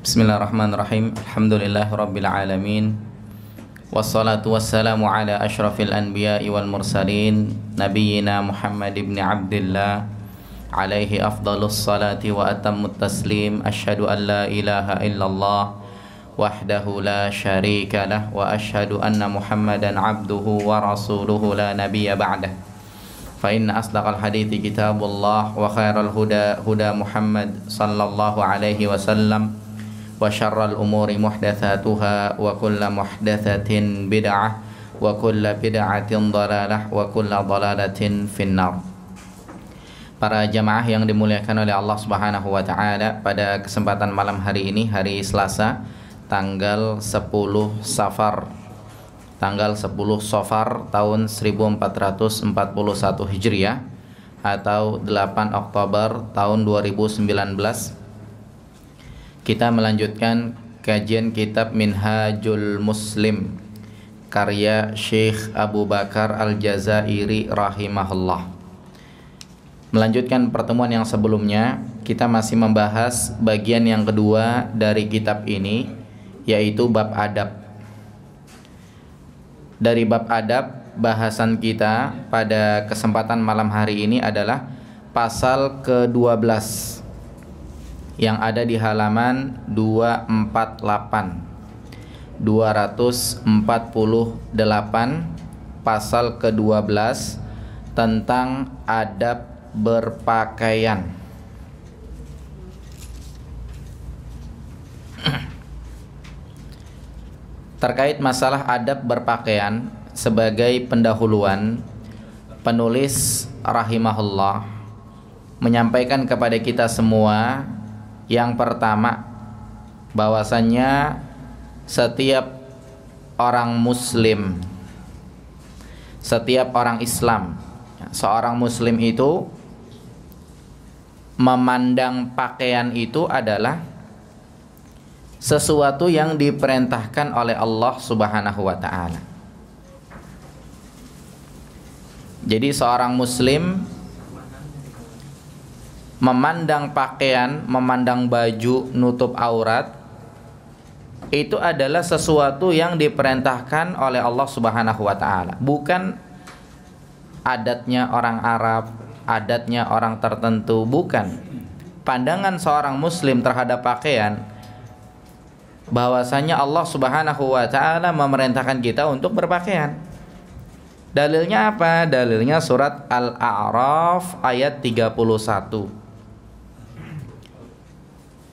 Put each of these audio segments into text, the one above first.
بسم الله الرحمن الرحيم الحمد لله رب العالمين والصلاة والسلام على أشرف الأنبياء والمرسلين نبينا محمد بن عبد الله عليه أفضل الصلاة وأتم التسليم أشهد أن لا إله إلا الله وحده لا شريك له وأشهد أن محمدا عبده ورسوله لا نبي بعده فإن أصدق الحديث كتاب الله وخير الهدى هدى محمد صلى الله عليه وسلم muhdatsatuha wa kullu muhdatsatin bid'ah wa kullu bid'atin dhalalah wa kullu dhalalatin finnar Para jamaah yang dimuliakan oleh Allah Subhanahu wa taala pada kesempatan malam hari ini hari Selasa tanggal 10 Safar tanggal 10 Safar tahun 1441 Hijriah atau 8 Oktober tahun 2019 kita melanjutkan kajian kitab Minhajul Muslim karya Syekh Abu Bakar Al-Jazairi rahimahullah. Melanjutkan pertemuan yang sebelumnya, kita masih membahas bagian yang kedua dari kitab ini yaitu bab adab. Dari bab adab, bahasan kita pada kesempatan malam hari ini adalah pasal ke-12 yang ada di halaman 248 248 pasal ke-12 tentang adab berpakaian Terkait masalah adab berpakaian sebagai pendahuluan penulis rahimahullah menyampaikan kepada kita semua yang pertama bahwasanya setiap orang muslim setiap orang Islam seorang muslim itu memandang pakaian itu adalah sesuatu yang diperintahkan oleh Allah Subhanahu wa taala. Jadi seorang muslim memandang pakaian, memandang baju, nutup aurat itu adalah sesuatu yang diperintahkan oleh Allah Subhanahu wa taala. Bukan adatnya orang Arab, adatnya orang tertentu, bukan. Pandangan seorang muslim terhadap pakaian bahwasanya Allah Subhanahu wa taala memerintahkan kita untuk berpakaian. Dalilnya apa? Dalilnya surat Al-A'raf ayat 31.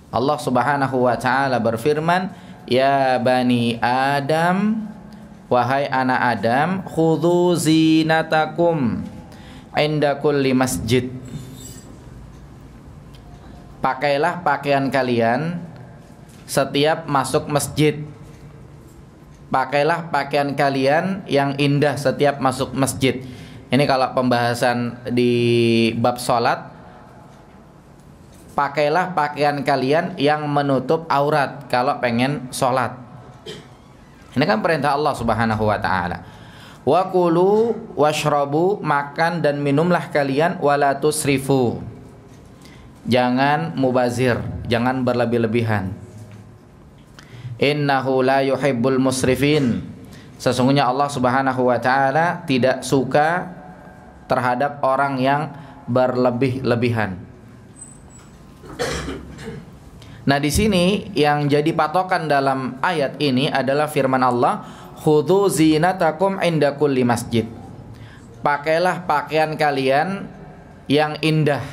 Allah Subhanahu wa taala berfirman, "Ya bani Adam, wahai anak Adam, khudzu zinatakum inda kulli masjid." Pakailah pakaian kalian setiap masuk masjid. Pakailah pakaian kalian yang indah setiap masuk masjid. Ini kalau pembahasan di bab salat pakailah pakaian kalian yang menutup aurat kalau pengen sholat. Ini kan perintah Allah Subhanahu wa taala. Wa kulu washrabu makan dan minumlah kalian wala tusrifu. Jangan mubazir, jangan berlebih-lebihan. Innahu la yuhibbul musrifin. Sesungguhnya Allah Subhanahu wa taala tidak suka terhadap orang yang berlebih-lebihan. Nah, di sini yang jadi patokan dalam ayat ini adalah firman Allah, "Khudzu zinatakum inda kulli masjid." Pakailah pakaian kalian yang indah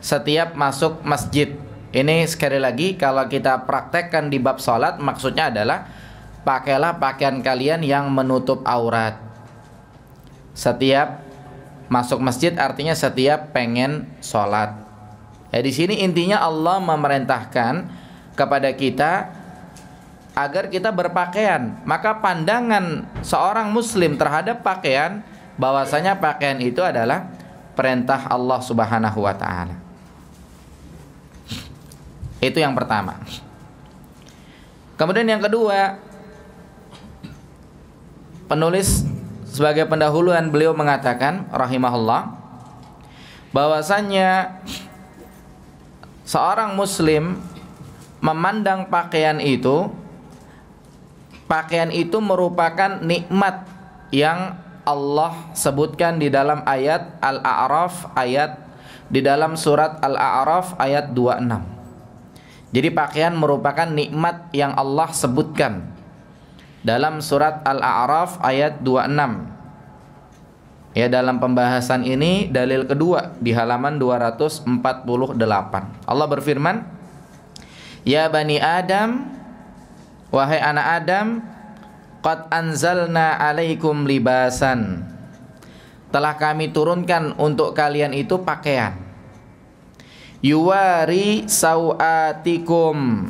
setiap masuk masjid. Ini sekali lagi kalau kita praktekkan di bab salat maksudnya adalah pakailah pakaian kalian yang menutup aurat. Setiap masuk masjid artinya setiap pengen solat. Nah, di sini intinya Allah memerintahkan kepada kita agar kita berpakaian. Maka pandangan seorang muslim terhadap pakaian bahwasanya pakaian itu adalah perintah Allah Subhanahu wa taala. Itu yang pertama. Kemudian yang kedua, penulis sebagai pendahuluan beliau mengatakan rahimahullah bahwasannya seorang muslim memandang pakaian itu pakaian itu merupakan nikmat yang Allah sebutkan di dalam ayat Al-A'raf ayat di dalam surat Al-A'raf ayat 26. Jadi pakaian merupakan nikmat yang Allah sebutkan dalam surat Al-A'raf ayat 26. Ya dalam pembahasan ini dalil kedua di halaman 248. Allah berfirman, "Ya bani Adam, wahai anak Adam, qad anzalna alaikum libasan." Telah kami turunkan untuk kalian itu pakaian. Yuwari sawatikum.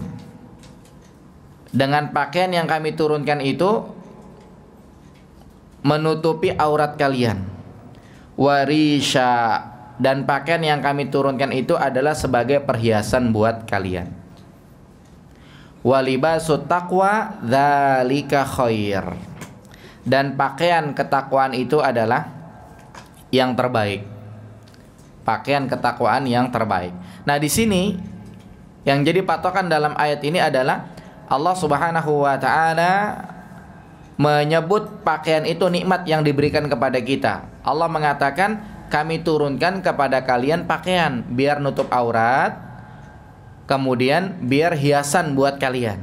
Dengan pakaian yang kami turunkan itu menutupi aurat kalian. Warisha dan pakaian yang kami turunkan itu adalah sebagai perhiasan buat kalian. Walibasu taqwa dzalika khair. Dan pakaian ketakwaan itu adalah yang terbaik. Pakaian ketakwaan yang terbaik. Nah, di sini yang jadi patokan dalam ayat ini adalah Allah Subhanahu wa taala menyebut pakaian itu nikmat yang diberikan kepada kita. Allah mengatakan, "Kami turunkan kepada kalian pakaian biar nutup aurat, kemudian biar hiasan buat kalian."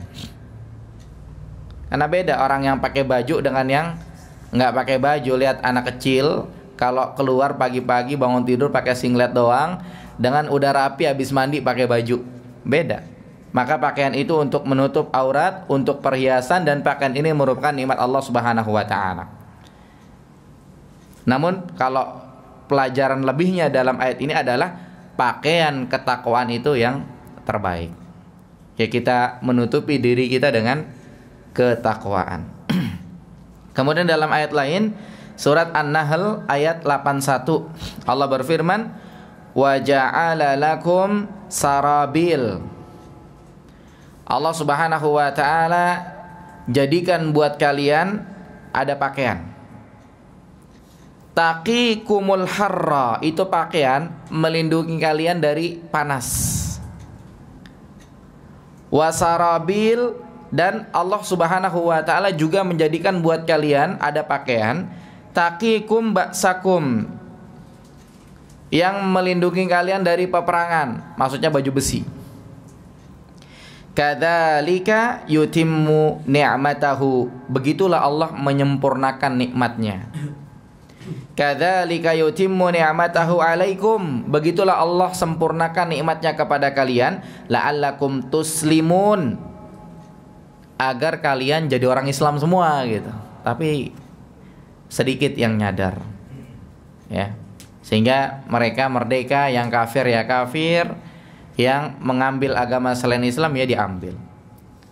Karena beda orang yang pakai baju dengan yang nggak pakai baju. Lihat anak kecil kalau keluar pagi-pagi bangun tidur pakai singlet doang dengan udah rapi habis mandi pakai baju. Beda. Maka pakaian itu untuk menutup aurat, untuk perhiasan dan pakaian ini merupakan nikmat Allah Subhanahu wa taala. Namun kalau pelajaran lebihnya dalam ayat ini adalah pakaian ketakwaan itu yang terbaik. Ya kita menutupi diri kita dengan ketakwaan. Kemudian dalam ayat lain surat An-Nahl ayat 81 Allah berfirman wa ja'ala lakum sarabil Allah Subhanahu wa taala jadikan buat kalian ada pakaian. Taqikumul harra itu pakaian melindungi kalian dari panas. Wasarabil dan Allah Subhanahu wa taala juga menjadikan buat kalian ada pakaian taqikum baksakum yang melindungi kalian dari peperangan, maksudnya baju besi. Kadzalika yutimmu ni'matahu. Begitulah Allah menyempurnakan nikmatnya. Kadzalika yutimmu ni'matahu 'alaikum. Begitulah Allah sempurnakan nikmatnya kepada kalian la'allakum tuslimun. Agar kalian jadi orang Islam semua gitu. Tapi sedikit yang nyadar. Ya. Sehingga mereka merdeka, yang kafir ya kafir, yang mengambil agama selain Islam ya diambil.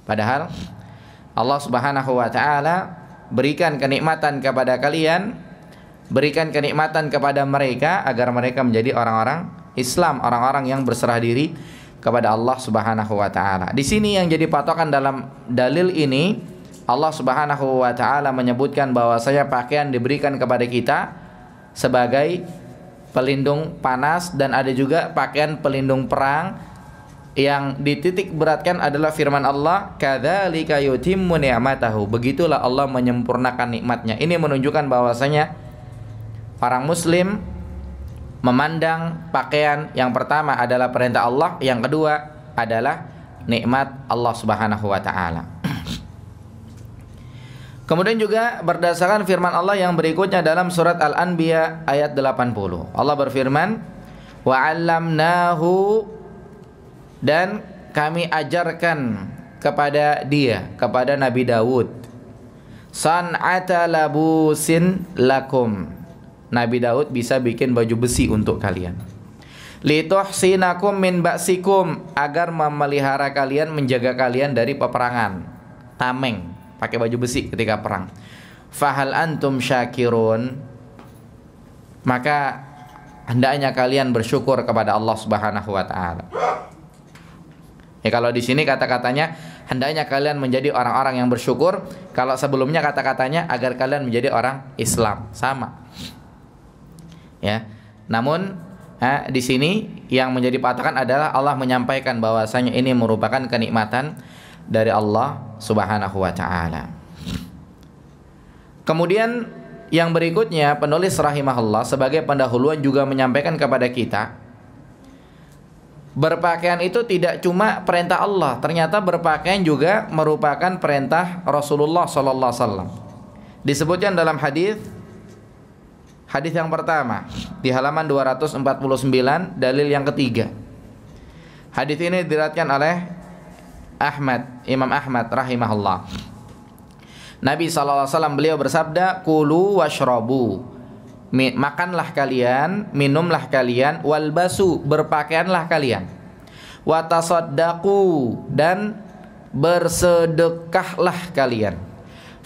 Padahal Allah Subhanahu wa taala berikan kenikmatan kepada kalian, berikan kenikmatan kepada mereka agar mereka menjadi orang-orang Islam, orang-orang yang berserah diri kepada Allah Subhanahu wa taala. Di sini yang jadi patokan dalam dalil ini Allah Subhanahu wa taala menyebutkan bahwasanya pakaian diberikan kepada kita sebagai pelindung panas dan ada juga pakaian pelindung perang yang dititik beratkan adalah firman Allah kadzalika yutimmu ni'matahu begitulah Allah menyempurnakan nikmatnya ini menunjukkan bahwasanya orang muslim memandang pakaian yang pertama adalah perintah Allah yang kedua adalah nikmat Allah Subhanahu wa taala Kemudian juga berdasarkan firman Allah yang berikutnya dalam surat Al-Anbiya ayat 80. Allah berfirman, "Wa 'allamnahu" dan kami ajarkan kepada dia, kepada Nabi Dawud. San'ata labusin lakum. Nabi Daud bisa bikin baju besi untuk kalian. Lituhsinakum min ba'sikum agar memelihara kalian, menjaga kalian dari peperangan. Tameng pakai baju besi ketika perang. Fahal antum syakirun maka hendaknya kalian bersyukur kepada Allah Subhanahu wa taala. Ya kalau di sini kata-katanya hendaknya kalian menjadi orang-orang yang bersyukur, kalau sebelumnya kata-katanya agar kalian menjadi orang Islam, sama. Ya. Namun eh, di sini yang menjadi patokan adalah Allah menyampaikan bahwasanya ini merupakan kenikmatan dari Allah Subhanahu wa taala. Kemudian yang berikutnya penulis rahimahullah sebagai pendahuluan juga menyampaikan kepada kita berpakaian itu tidak cuma perintah Allah, ternyata berpakaian juga merupakan perintah Rasulullah sallallahu alaihi wasallam. Disebutkan dalam hadis hadis yang pertama di halaman 249 dalil yang ketiga. Hadis ini diriatkan oleh Ahmad Imam Ahmad rahimahullah Nabi SAW beliau bersabda Kulu washrobu. Makanlah kalian Minumlah kalian Walbasu Berpakaianlah kalian watasodaku Dan Bersedekahlah kalian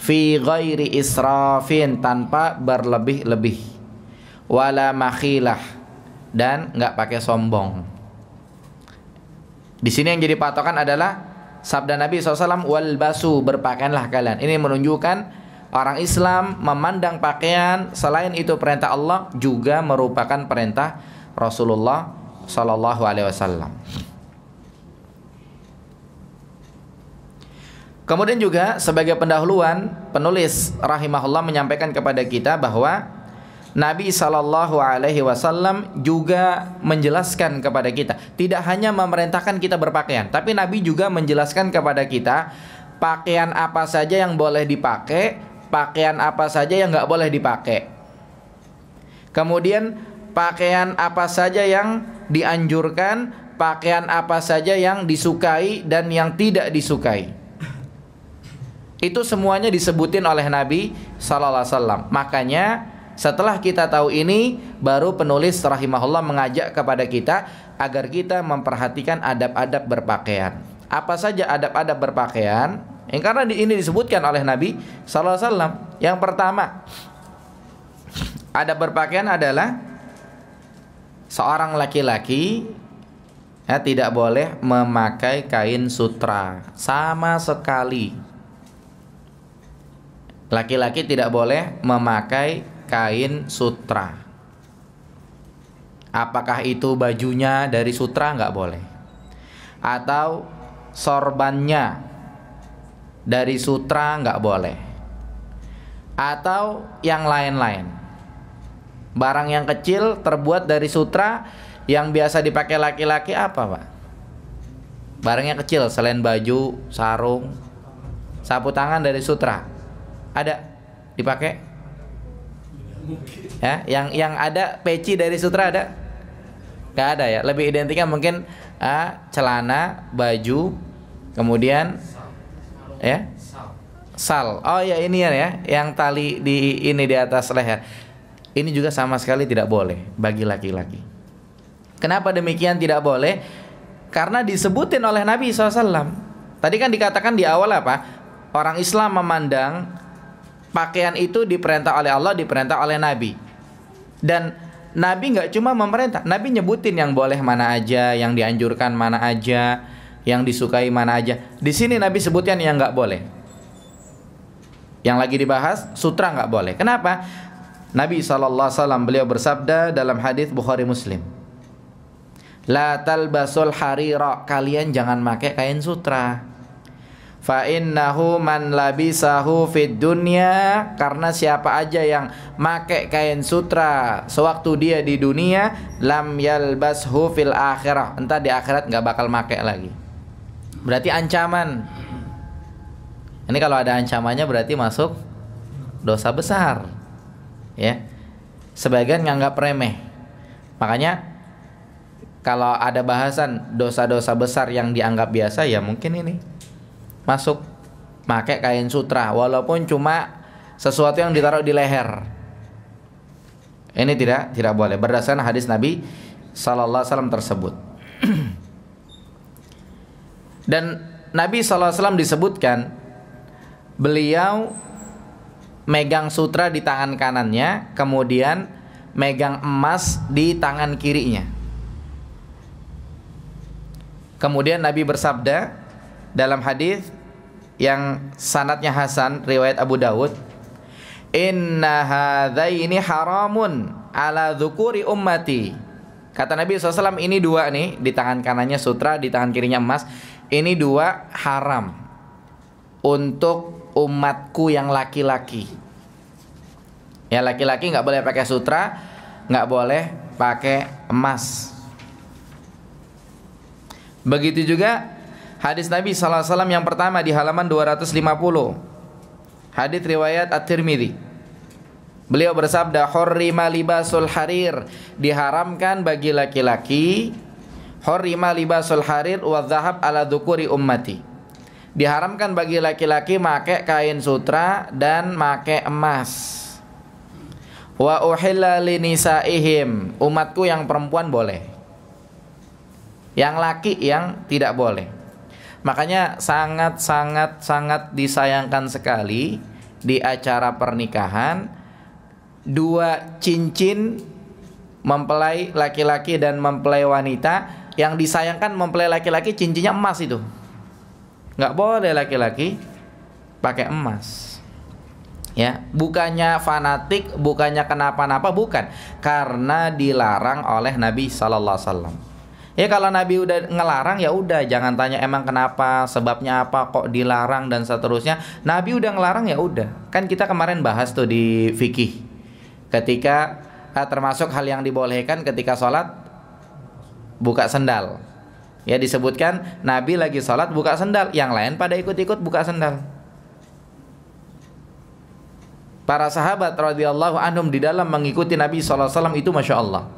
Fi ghairi israfin Tanpa berlebih-lebih Wala makhilah Dan nggak pakai sombong di sini yang jadi patokan adalah Sabda Nabi SAW, wal basu berpakaianlah kalian. Ini menunjukkan Orang Islam memandang pakaian selain itu perintah Allah juga merupakan perintah Rasulullah SAW. Kemudian juga sebagai pendahuluan penulis rahimahullah menyampaikan kepada kita bahwa Nabi Shallallahu Alaihi Wasallam juga menjelaskan kepada kita, tidak hanya memerintahkan kita berpakaian, tapi Nabi juga menjelaskan kepada kita pakaian apa saja yang boleh dipakai, pakaian apa saja yang nggak boleh dipakai. Kemudian pakaian apa saja yang dianjurkan, pakaian apa saja yang disukai dan yang tidak disukai. Itu semuanya disebutin oleh Nabi shallallahu Alaihi Wasallam. Makanya setelah kita tahu ini, baru penulis rahimahullah mengajak kepada kita agar kita memperhatikan adab-adab berpakaian. Apa saja adab-adab berpakaian? Yang eh, karena ini disebutkan oleh Nabi Sallallahu Alaihi Wasallam. Yang pertama, adab berpakaian adalah seorang laki-laki ya, tidak boleh memakai kain sutra sama sekali. Laki-laki tidak boleh memakai kain sutra. Apakah itu bajunya dari sutra nggak boleh? Atau sorbannya dari sutra nggak boleh? Atau yang lain-lain? Barang yang kecil terbuat dari sutra yang biasa dipakai laki-laki apa, Pak? Barangnya kecil selain baju, sarung, sapu tangan dari sutra. Ada dipakai? Ya, yang yang ada peci dari sutra ada? Gak ada ya. Lebih identiknya mungkin uh, celana, baju, kemudian ya sal. Oh ya ini ya ya, yang tali di ini di atas leher. Ini juga sama sekali tidak boleh bagi laki-laki. Kenapa demikian tidak boleh? Karena disebutin oleh Nabi SAW. Tadi kan dikatakan di awal apa? Orang Islam memandang pakaian itu diperintah oleh Allah, diperintah oleh Nabi. Dan Nabi nggak cuma memerintah, Nabi nyebutin yang boleh mana aja, yang dianjurkan mana aja, yang disukai mana aja. Di sini Nabi sebutkan yang nggak boleh. Yang lagi dibahas sutra nggak boleh. Kenapa? Nabi saw beliau bersabda dalam hadis Bukhari Muslim. La talbasul harira, kalian jangan pakai kain sutra fa innahu man labisahu fid dunya karena siapa aja yang make kain sutra sewaktu dia di dunia lam yalbashu fil akhirah entah di akhirat nggak bakal make lagi berarti ancaman ini kalau ada ancamannya berarti masuk dosa besar ya sebagian nganggap remeh makanya kalau ada bahasan dosa-dosa besar yang dianggap biasa ya mungkin ini masuk pakai kain sutra walaupun cuma sesuatu yang ditaruh di leher. Ini tidak tidak boleh berdasarkan hadis Nabi sallallahu alaihi wasallam tersebut. Dan Nabi sallallahu alaihi wasallam disebutkan beliau megang sutra di tangan kanannya, kemudian megang emas di tangan kirinya. Kemudian Nabi bersabda dalam hadis yang sanatnya Hasan riwayat Abu Dawud inna hadaini haramun ala dhukuri ummati kata Nabi SAW ini dua nih di tangan kanannya sutra di tangan kirinya emas ini dua haram untuk umatku yang laki-laki ya laki-laki nggak boleh pakai sutra nggak boleh pakai emas begitu juga Hadis Nabi wasallam yang pertama di halaman 250 Hadis riwayat at tirmizi Beliau bersabda Horrima libasul harir Diharamkan bagi laki-laki Horrima libasul harir Wa dhahab ala dukuri ummati Diharamkan bagi laki-laki Make kain sutra Dan make emas Wa uhilla linisaihim Umatku yang perempuan boleh Yang laki yang tidak boleh Makanya sangat sangat sangat disayangkan sekali di acara pernikahan dua cincin mempelai laki-laki dan mempelai wanita yang disayangkan mempelai laki-laki cincinnya emas itu. Nggak boleh laki-laki pakai emas. Ya, bukannya fanatik, bukannya kenapa-napa, bukan. Karena dilarang oleh Nabi sallallahu alaihi wasallam. Ya kalau Nabi udah ngelarang ya udah jangan tanya emang kenapa, sebabnya apa, kok dilarang dan seterusnya. Nabi udah ngelarang ya udah. Kan kita kemarin bahas tuh di fikih. Ketika eh, termasuk hal yang dibolehkan ketika sholat buka sendal. Ya disebutkan Nabi lagi sholat buka sendal, yang lain pada ikut-ikut buka sendal. Para sahabat radhiyallahu anhum di dalam mengikuti Nabi saw itu masya Allah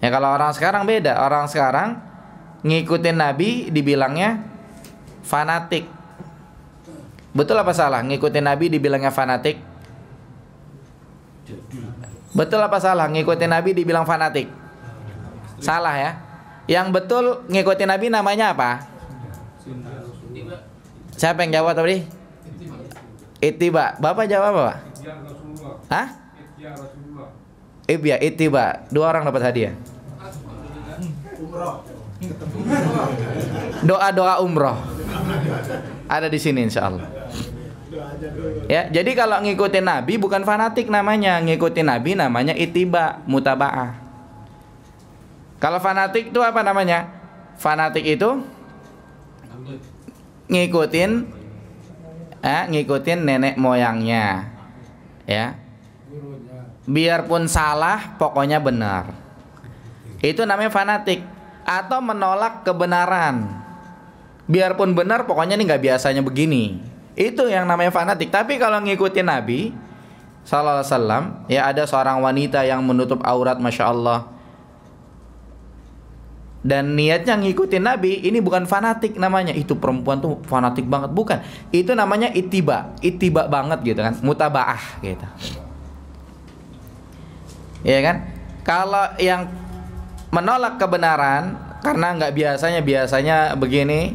Ya kalau orang sekarang beda, orang sekarang ngikutin Nabi dibilangnya fanatik. Betul apa salah ngikutin Nabi dibilangnya fanatik? Betul apa salah ngikutin Nabi dibilang fanatik? Salah ya. Yang betul ngikutin Nabi namanya apa? Siapa yang jawab tadi? Itiba. Bapak jawab apa, Hah? Ibya, itiba. Dua orang dapat hadiah. Doa-doa umroh ada di sini insya Allah. Ya, jadi kalau ngikutin Nabi bukan fanatik namanya, ngikutin Nabi namanya itiba, mutabaah. Kalau fanatik itu apa namanya? Fanatik itu ngikutin eh, ngikutin nenek moyangnya. Ya. Biarpun salah, pokoknya benar. Itu namanya fanatik atau menolak kebenaran. Biarpun benar, pokoknya ini nggak biasanya begini. Itu yang namanya fanatik. Tapi kalau ngikutin Nabi Sallallahu Alaihi Wasallam, ya ada seorang wanita yang menutup aurat, masya Allah. Dan niatnya ngikutin Nabi ini bukan fanatik namanya. Itu perempuan tuh fanatik banget, bukan. Itu namanya itiba, itiba banget gitu kan, mutabaah gitu. Ya kan? Kalau yang menolak kebenaran karena nggak biasanya biasanya begini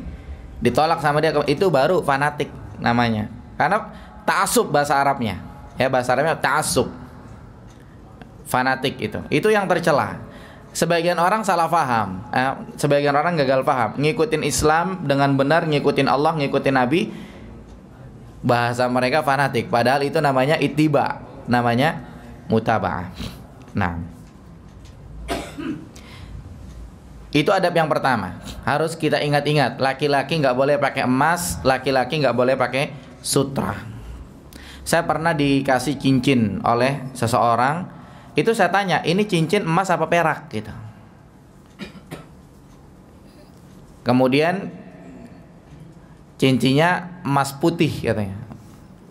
ditolak sama dia itu baru fanatik namanya karena taasub bahasa Arabnya ya bahasa Arabnya taasub fanatik itu itu yang tercela sebagian orang salah paham eh, ya, sebagian orang gagal paham ngikutin Islam dengan benar ngikutin Allah ngikutin Nabi bahasa mereka fanatik padahal itu namanya itiba namanya mutabah nah itu adab yang pertama. Harus kita ingat-ingat, laki-laki nggak boleh pakai emas, laki-laki nggak boleh pakai sutra. Saya pernah dikasih cincin oleh seseorang, itu saya tanya, ini cincin emas apa perak gitu. Kemudian cincinnya emas putih katanya.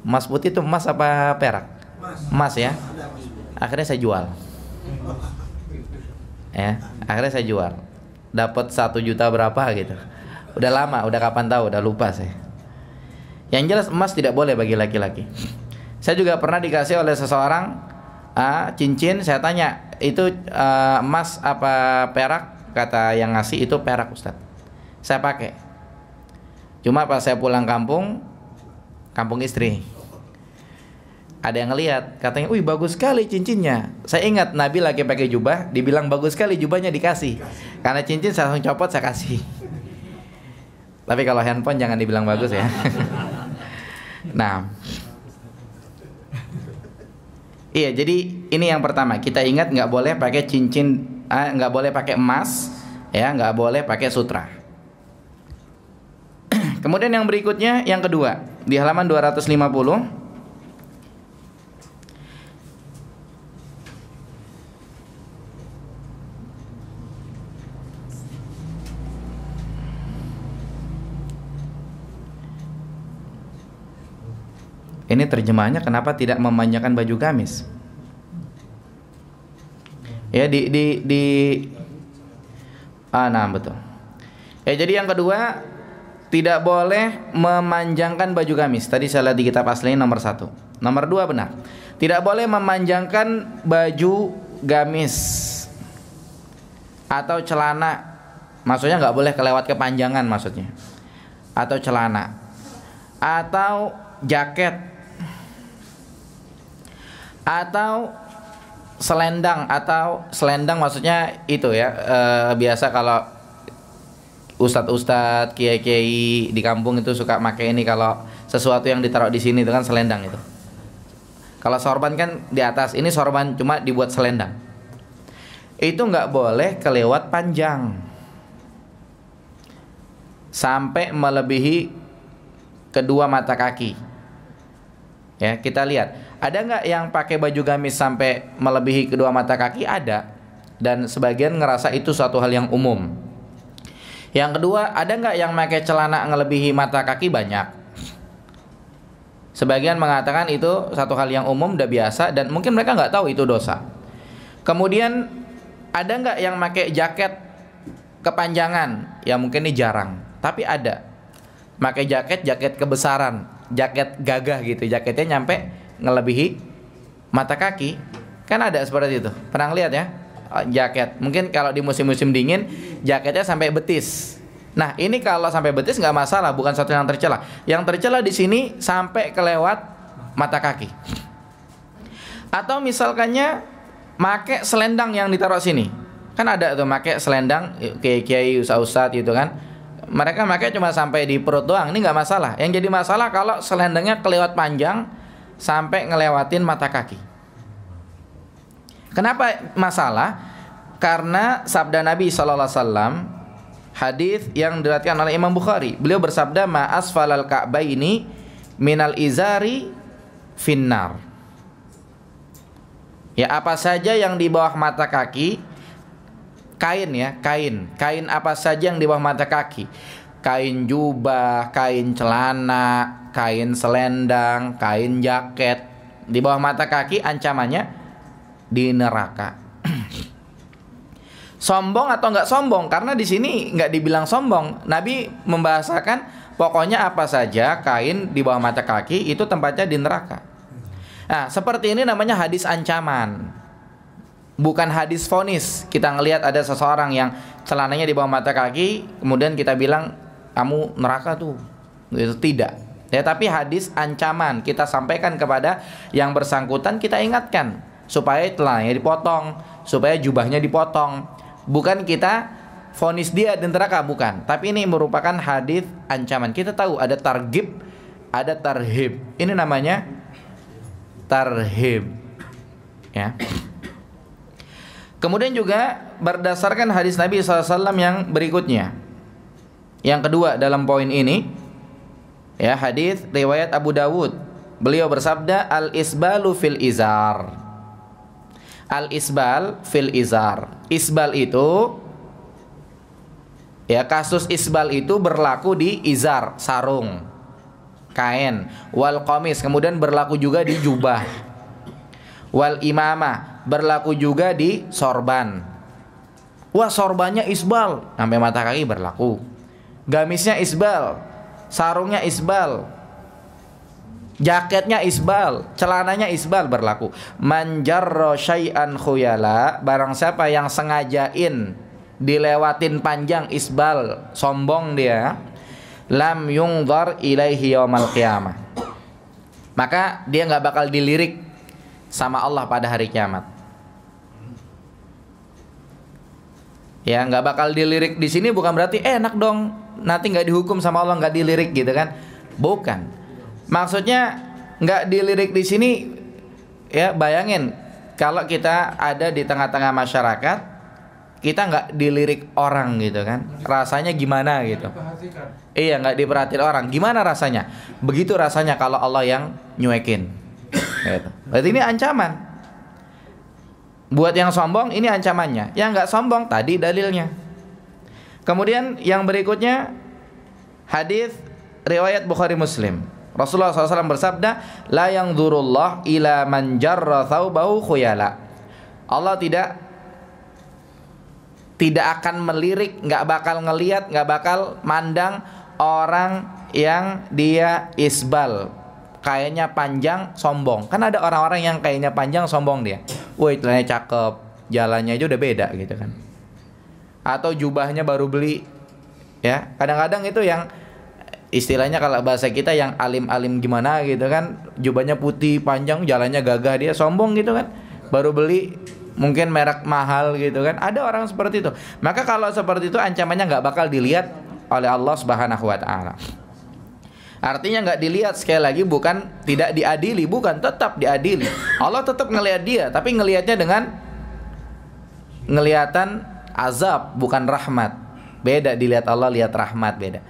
Emas putih itu emas apa perak? Emas ya. Akhirnya saya jual. Ya, akhirnya saya jual dapat satu juta berapa gitu. Udah lama, udah kapan tahu, udah lupa sih. Yang jelas emas tidak boleh bagi laki-laki. Saya juga pernah dikasih oleh seseorang ah, cincin, saya tanya, itu uh, emas apa perak? Kata yang ngasih itu perak, ustadz. Saya pakai. Cuma pas saya pulang kampung, kampung istri ada yang ngelihat katanya wih bagus sekali cincinnya saya ingat Nabi lagi pakai jubah dibilang bagus sekali jubahnya dikasih karena cincin saya langsung copot saya kasih tapi kalau handphone jangan dibilang bagus ya nah iya jadi ini yang pertama kita ingat nggak boleh pakai cincin eh, nggak boleh pakai emas ya nggak boleh pakai sutra kemudian yang berikutnya yang kedua di halaman 250 Ini terjemahannya kenapa tidak memanjakan baju gamis? Ya di di di ah nah betul. Ya jadi yang kedua tidak boleh memanjangkan baju gamis. Tadi saya lihat di kitab aslinya nomor satu. Nomor dua benar. Tidak boleh memanjangkan baju gamis atau celana. Maksudnya nggak boleh kelewat kepanjangan maksudnya. Atau celana atau jaket atau selendang atau selendang maksudnya itu ya e, biasa kalau ustadz-ustadz kiai-kiai di kampung itu suka pakai ini kalau sesuatu yang ditaruh di sini itu kan selendang itu kalau sorban kan di atas ini sorban cuma dibuat selendang itu nggak boleh kelewat panjang sampai melebihi kedua mata kaki ya kita lihat ada nggak yang pakai baju gamis sampai melebihi kedua mata kaki? Ada. Dan sebagian ngerasa itu suatu hal yang umum. Yang kedua, ada nggak yang pakai celana melebihi mata kaki? Banyak. Sebagian mengatakan itu satu hal yang umum, udah biasa, dan mungkin mereka nggak tahu itu dosa. Kemudian ada nggak yang pakai jaket kepanjangan? Ya mungkin ini jarang, tapi ada. Pakai jaket, jaket kebesaran, jaket gagah gitu, jaketnya nyampe ngelebihi mata kaki kan ada seperti itu pernah lihat ya oh, jaket mungkin kalau di musim-musim dingin jaketnya sampai betis nah ini kalau sampai betis nggak masalah bukan satu yang tercela yang tercela di sini sampai kelewat mata kaki atau misalkannya make selendang yang ditaruh sini kan ada tuh make selendang kayak kiai usah usah gitu kan mereka make cuma sampai di perut doang ini nggak masalah yang jadi masalah kalau selendangnya kelewat panjang sampai ngelewatin mata kaki. Kenapa masalah? Karena sabda Nabi saw hadis yang diriwayatkan oleh Imam Bukhari. Beliau bersabda ma asfalal ka'baini minal izari finnar. Ya apa saja yang di bawah mata kaki kain ya, kain. Kain apa saja yang di bawah mata kaki kain jubah, kain celana, kain selendang, kain jaket. Di bawah mata kaki ancamannya di neraka. sombong atau nggak sombong? Karena di sini nggak dibilang sombong. Nabi membahasakan pokoknya apa saja kain di bawah mata kaki itu tempatnya di neraka. Nah, seperti ini namanya hadis ancaman bukan hadis fonis. Kita ngelihat ada seseorang yang celananya di bawah mata kaki, kemudian kita bilang kamu neraka tuh itu tidak ya tapi hadis ancaman kita sampaikan kepada yang bersangkutan kita ingatkan supaya telanya dipotong supaya jubahnya dipotong bukan kita fonis dia dan neraka bukan tapi ini merupakan hadis ancaman kita tahu ada targib ada tarhib ini namanya tarhib ya kemudian juga berdasarkan hadis Nabi SAW yang berikutnya yang kedua dalam poin ini ya hadis riwayat Abu Dawud. Beliau bersabda al isbalu fil izar. Al isbal fil izar. Isbal itu ya kasus isbal itu berlaku di izar, sarung, kain, wal komis kemudian berlaku juga di jubah. Wal imama berlaku juga di sorban. Wah sorbannya isbal sampai mata kaki berlaku Gamisnya isbal, sarungnya isbal, jaketnya isbal, celananya isbal berlaku. Manjarro syai'an khuyala, barang siapa yang sengajain dilewatin panjang isbal, sombong dia, lam yungdhar ilaihi yawmal qiyamah. Maka dia nggak bakal dilirik sama Allah pada hari kiamat. Ya, nggak bakal dilirik di sini bukan berarti eh, enak dong nanti nggak dihukum sama Allah nggak dilirik gitu kan bukan maksudnya nggak dilirik di sini ya bayangin kalau kita ada di tengah-tengah masyarakat kita nggak dilirik orang gitu kan rasanya gimana gitu iya nggak diperhatiin orang gimana rasanya begitu rasanya kalau Allah yang nyuekin gitu. berarti ini ancaman buat yang sombong ini ancamannya yang nggak sombong tadi dalilnya Kemudian yang berikutnya hadis riwayat Bukhari Muslim. Rasulullah SAW bersabda, "La yang dzurullah ila man jarra thawbahu khuyala." Allah tidak tidak akan melirik, nggak bakal ngeliat, nggak bakal mandang orang yang dia isbal kayaknya panjang sombong kan ada orang-orang yang kayaknya panjang sombong dia woi celananya cakep jalannya aja udah beda gitu kan atau jubahnya baru beli ya kadang-kadang itu yang istilahnya kalau bahasa kita yang alim-alim gimana gitu kan jubahnya putih panjang jalannya gagah dia sombong gitu kan baru beli mungkin merek mahal gitu kan ada orang seperti itu maka kalau seperti itu ancamannya nggak bakal dilihat oleh Allah Subhanahu Wa Taala artinya nggak dilihat sekali lagi bukan tidak diadili bukan tetap diadili Allah tetap ngelihat dia tapi ngelihatnya dengan ngelihatan azab bukan rahmat. Beda dilihat Allah lihat rahmat beda.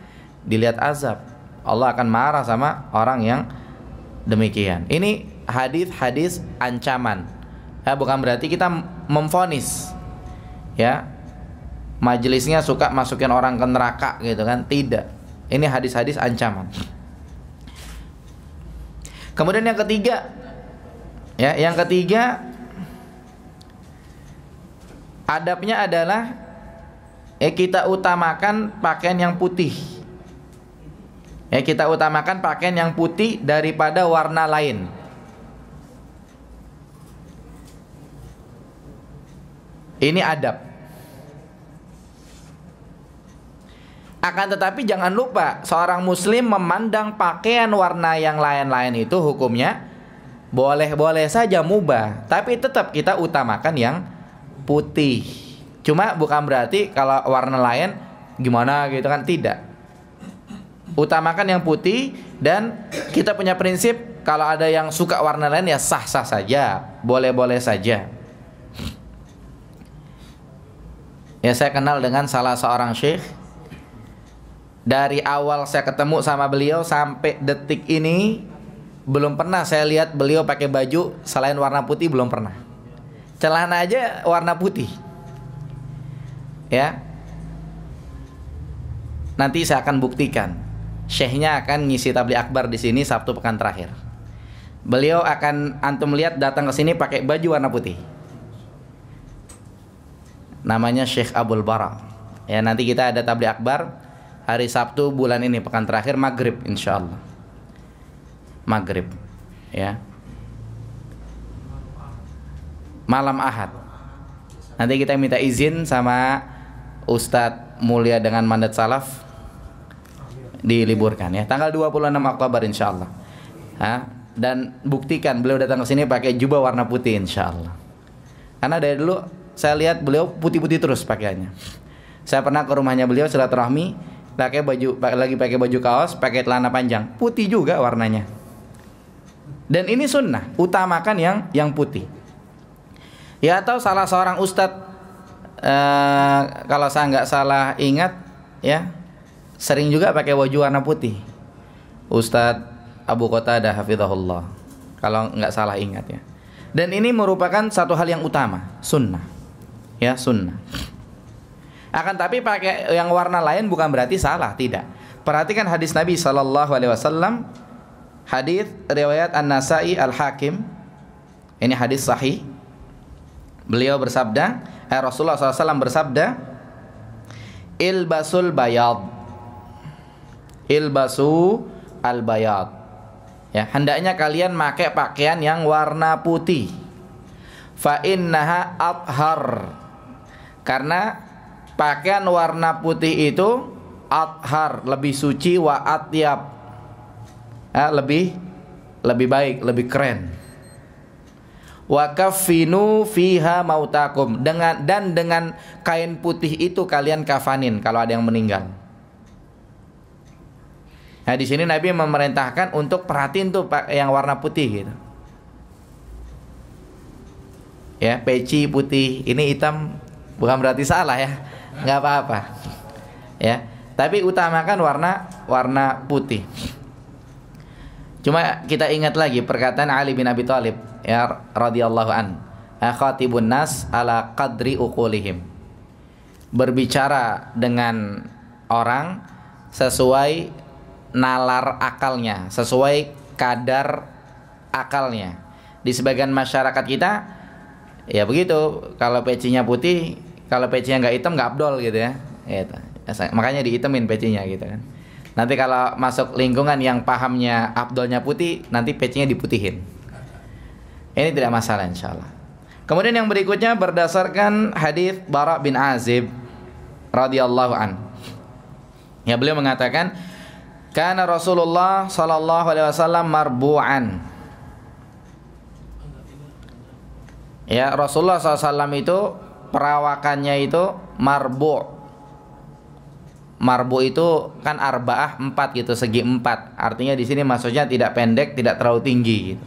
Dilihat azab Allah akan marah sama orang yang demikian. Ini hadis-hadis ancaman. Ya, bukan berarti kita memfonis. Ya. Majelisnya suka masukin orang ke neraka gitu kan? Tidak. Ini hadis-hadis ancaman. Kemudian yang ketiga, ya, yang ketiga adabnya adalah eh kita utamakan pakaian yang putih. Eh kita utamakan pakaian yang putih daripada warna lain. Ini adab. Akan tetapi jangan lupa seorang muslim memandang pakaian warna yang lain-lain itu hukumnya boleh-boleh saja mubah, tapi tetap kita utamakan yang putih. Cuma bukan berarti kalau warna lain gimana gitu kan tidak. Utamakan yang putih dan kita punya prinsip kalau ada yang suka warna lain ya sah-sah saja, boleh-boleh saja. Ya saya kenal dengan salah seorang syekh dari awal saya ketemu sama beliau sampai detik ini belum pernah saya lihat beliau pakai baju selain warna putih belum pernah celana aja warna putih ya nanti saya akan buktikan Syekhnya akan ngisi tabli akbar di sini Sabtu pekan terakhir beliau akan antum lihat datang ke sini pakai baju warna putih namanya Syekh abul Bara ya nanti kita ada tabli akbar hari Sabtu bulan ini pekan terakhir maghrib insya Allah maghrib ya malam Ahad. Nanti kita minta izin sama Ustadz Mulia dengan mandat salaf diliburkan ya. Tanggal 26 Oktober insya Allah. Ha? Dan buktikan beliau datang ke sini pakai jubah warna putih insya Allah. Karena dari dulu saya lihat beliau putih-putih terus pakaiannya. Saya pernah ke rumahnya beliau silaturahmi, pakai baju lagi pakai baju kaos, pakai celana panjang, putih juga warnanya. Dan ini sunnah, utamakan yang yang putih ya atau salah seorang ustadz eh, kalau saya nggak salah ingat ya sering juga pakai wajah warna putih Ustadz Abu Qatadah hafizahullah kalau nggak salah ingat ya dan ini merupakan satu hal yang utama sunnah ya sunnah akan tapi pakai yang warna lain bukan berarti salah tidak perhatikan hadis Nabi Shallallahu Alaihi Wasallam hadis riwayat An Nasai Al Hakim ini hadis sahih Beliau bersabda, eh, Rasulullah SAW bersabda, Ilbasul bayad. Ilbasu al bayad. Ya, hendaknya kalian pakai pakaian yang warna putih. Fa innaha athar. Karena pakaian warna putih itu athar, lebih suci wa atyab. Ya, lebih lebih baik, lebih keren wa kafinu fiha mautakum dengan dan dengan kain putih itu kalian kafanin kalau ada yang meninggal. Nah di sini Nabi memerintahkan untuk perhatiin tuh pak yang warna putih gitu. Ya peci putih ini hitam bukan berarti salah ya nggak apa-apa ya tapi utamakan warna warna putih. Cuma kita ingat lagi perkataan Ali bin Abi Thalib ya radhiyallahu an akhatibun nas ala qadri uqulihim berbicara dengan orang sesuai nalar akalnya sesuai kadar akalnya di sebagian masyarakat kita ya begitu kalau pecinya putih kalau pecinya nggak hitam nggak abdol gitu ya gitu. makanya dihitemin pecinya gitu kan nanti kalau masuk lingkungan yang pahamnya abdolnya putih nanti pecinya diputihin ini tidak masalah insya Allah. Kemudian yang berikutnya berdasarkan hadis Barak bin Azib radhiyallahu an. Ya beliau mengatakan karena Rasulullah sallallahu alaihi wasallam marbu'an. Ya Rasulullah SAW itu perawakannya itu marbu. Marbu itu kan arbaah empat gitu segi empat. Artinya di sini maksudnya tidak pendek, tidak terlalu tinggi gitu.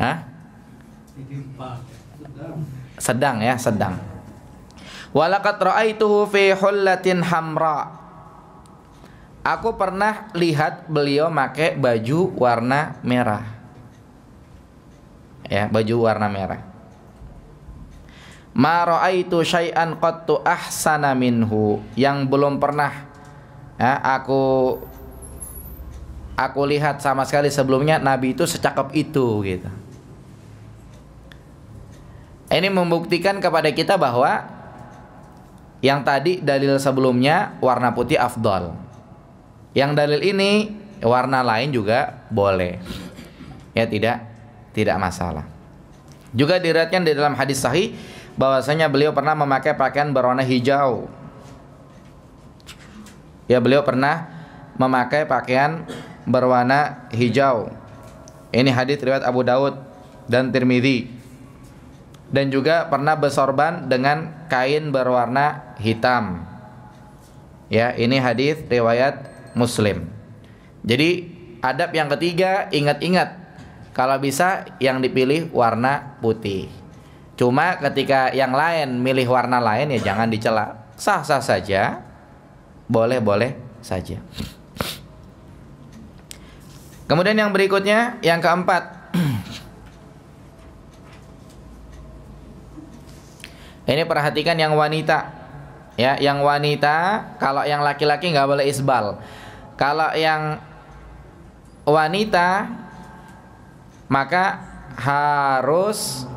Hah? Sedang ya, sedang. Walakat ra'aituhu fi hullatin hamra. Aku pernah lihat beliau pakai baju warna merah. Ya, baju warna merah. Ma ra'aitu syai'an qattu ahsana minhu yang belum pernah ya, aku aku lihat sama sekali sebelumnya nabi itu secakap itu gitu. Ini membuktikan kepada kita bahwa yang tadi dalil sebelumnya warna putih afdol. Yang dalil ini warna lain juga boleh. Ya tidak, tidak masalah. Juga diriatkan di dalam hadis sahih bahwasanya beliau pernah memakai pakaian berwarna hijau. Ya beliau pernah memakai pakaian berwarna hijau. Ini hadis riwayat Abu Daud dan Tirmidzi dan juga pernah bersorban dengan kain berwarna hitam. Ya, ini hadis riwayat Muslim. Jadi, adab yang ketiga ingat-ingat kalau bisa yang dipilih warna putih. Cuma ketika yang lain milih warna lain ya jangan dicela. Sah-sah saja. Boleh-boleh saja. Kemudian yang berikutnya yang keempat Ini perhatikan yang wanita. Ya, yang wanita, kalau yang laki-laki nggak boleh isbal. Kalau yang wanita maka harus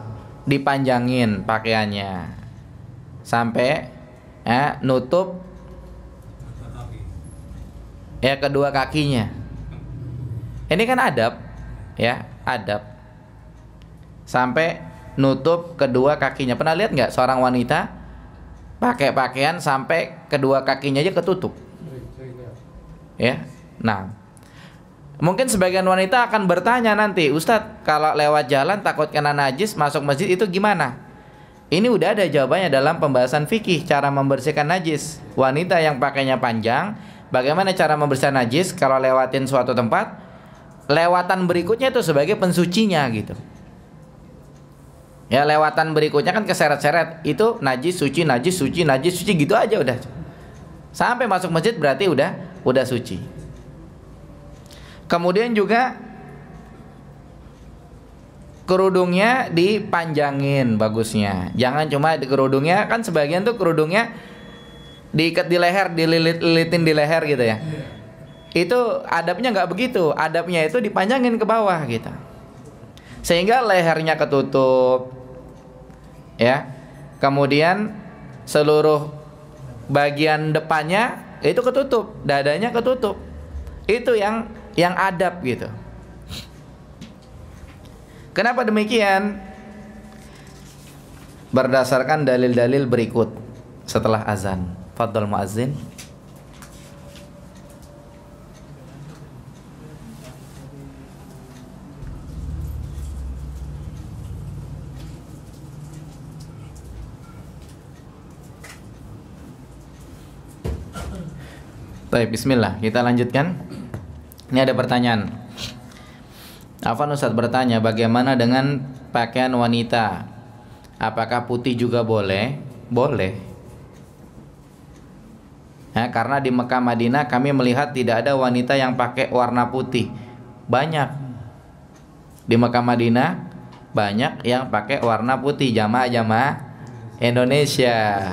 dipanjangin pakaiannya sampai ya, nutup ya kedua kakinya. Ini kan adab ya, adab. Sampai nutup kedua kakinya. Pernah lihat nggak seorang wanita pakai pakaian sampai kedua kakinya aja ketutup? Ya. Nah, mungkin sebagian wanita akan bertanya nanti, Ustadz, kalau lewat jalan takut kena najis masuk masjid itu gimana? Ini udah ada jawabannya dalam pembahasan fikih cara membersihkan najis. Wanita yang pakainya panjang, bagaimana cara membersihkan najis kalau lewatin suatu tempat? Lewatan berikutnya itu sebagai pensucinya gitu. Ya lewatan berikutnya kan keseret-seret itu najis suci najis suci najis suci gitu aja udah. Sampai masuk masjid berarti udah udah suci. Kemudian juga kerudungnya dipanjangin bagusnya. Jangan cuma di kerudungnya kan sebagian tuh kerudungnya diikat di leher, dililitin di leher gitu ya. Iya. Itu adabnya nggak begitu. Adabnya itu dipanjangin ke bawah gitu. Sehingga lehernya ketutup, ya kemudian seluruh bagian depannya itu ketutup dadanya ketutup itu yang yang adab gitu kenapa demikian berdasarkan dalil-dalil berikut setelah azan Fadl Muazzin Baik, bismillah. Kita lanjutkan. Ini ada pertanyaan. Afan Ustaz bertanya, bagaimana dengan pakaian wanita? Apakah putih juga boleh? Boleh. Ya, karena di Mekah Madinah kami melihat tidak ada wanita yang pakai warna putih. Banyak. Di Mekah Madinah banyak yang pakai warna putih jamaah-jamaah Indonesia.